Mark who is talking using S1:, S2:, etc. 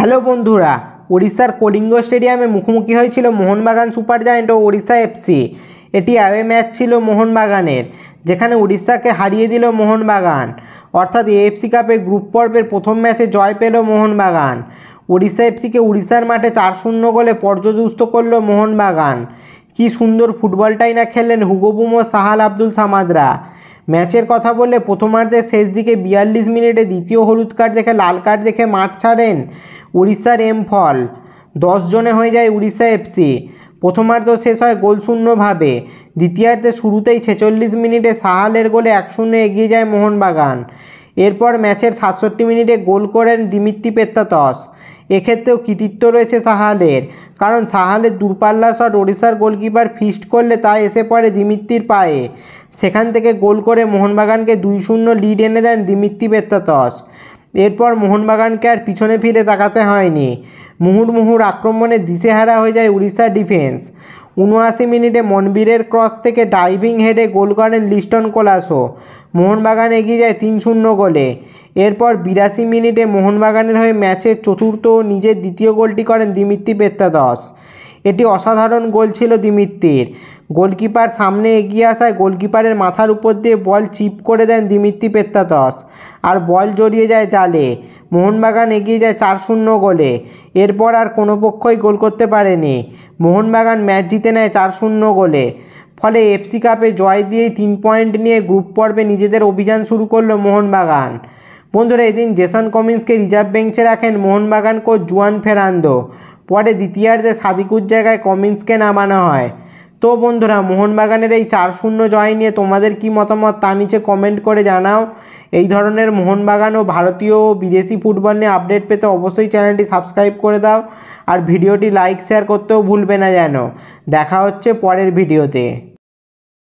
S1: hello বন্ধুরা ওড়িশার কলিঙ্গ স্টেডিয়ামে মুখোমুখি হয়েছিল মোহনবাগান সুপার জায়েন্ট ও ওড়িশা এফসি এটি অ্যাওয়ে ম্যাচ ছিল মোহনবাগানের যেখানে উড়িষ্যাকে হারিয়ে দিল মোহনবাগান অর্থাৎ এএফসি কাপে গ্রুপ পর্বের প্রথম ম্যাচে জয় পেল মোহনবাগান উড়িষ্যা এফসিকে উড়িষ্যার মাঠে চার শূন্য গোলে পর্যদুস্ত করল মোহনবাগান কি সুন্দর ফুটবলটাই না খেললেন হুগবুম ও সাহাল আব্দুল সামাদরা ম্যাচের কথা বললে প্রথমার্ধের শেষ দিকে বিয়াল্লিশ মিনিটে দ্বিতীয় হলুদ কার্ড দেখে লাল কার্ড দেখে মাঠ ছাড়েন উড়িষ্যার এম ফল দশ জনে হয়ে যায় উড়িষ্যা এফসি প্রথমার্ধ শেষ হয় গোলশূন্যভাবে দ্বিতীয়ার্ধে শুরুতেই ছেচল্লিশ মিনিটে সাহালের গোলে এক শূন্য এগিয়ে যায় মোহনবাগান এরপর ম্যাচের সাতষট্টি মিনিটে গোল করেন দিমিত্তি পেত্তাতস এক্ষেত্রেও কৃতিত্ব রয়েছে সাহালের কারণ সাহালের দূরপাল্লা শট ওড়িশার গোলকিপার ফিস্ট করলে তা এসে পড়ে দিমিত্তির পায়ে সেখান থেকে গোল করে মোহনবাগানকে দুই শূন্য লিড এনে দেন দিমিত্তি পেত্তাতস এরপর মোহনবাগানকে আর পিছনে ফিরে তাকাতে হয়নি মুহুর্মুহুর আক্রমণে দিশেহারা হয়ে যায় উড়িষ্যা ডিফেন্স উনআশি মিনিটে মনবীরের ক্রস থেকে ডাইভিং হেডে গোল করেন লিস্টন কোলাসো মোহনবাগান এগিয়ে যায় তিন শূন্য গোলে এরপর বিরাশি মিনিটে মোহনবাগানের হয়ে ম্যাচের চতুর্থ ও নিজের দ্বিতীয় গোলটি করেন দিমিত্তি বেত্তাদশ এটি অসাধারণ গোল ছিল দিমিত্তির গোলকিপার সামনে এগিয়ে আসায় গোলকিপারের মাথার উপর দিয়ে বল চিপ করে দেন দিমিত্রি পেত্তাতস আর বল জড়িয়ে যায় জালে মোহনবাগান এগিয়ে যায় চার শূন্য গোলে এরপর আর কোনো পক্ষই গোল করতে পারেনি মোহনবাগান ম্যাচ জিতে নেয় চার শূন্য গোলে ফলে এফসি কাপে জয় দিয়েই তিন পয়েন্ট নিয়ে গ্রুপ পর্বে নিজেদের অভিযান শুরু করলো মোহনবাগান বন্ধুরা এদিন জেসন কমিন্সকে রিজার্ভ বেঞ্চে রাখেন মোহনবাগান কোচ জুয়ান ফেরান্দো পরে দ্বিতীয়ার্ধে সাদিকুর জায়গায় কমিন্সকে নামানো হয় তো বন্ধুরা মোহনবাগানের এই চার শূন্য জয় নিয়ে তোমাদের কি মতামত তা নিচে কমেন্ট করে জানাও এই ধরনের মোহনবাগান ও ভারতীয় বিদেশি ফুটবল নিয়ে আপডেট পেতে অবশ্যই চ্যানেলটি সাবস্ক্রাইব করে দাও আর ভিডিওটি লাইক শেয়ার করতেও ভুলবে না যেন দেখা হচ্ছে পরের ভিডিওতে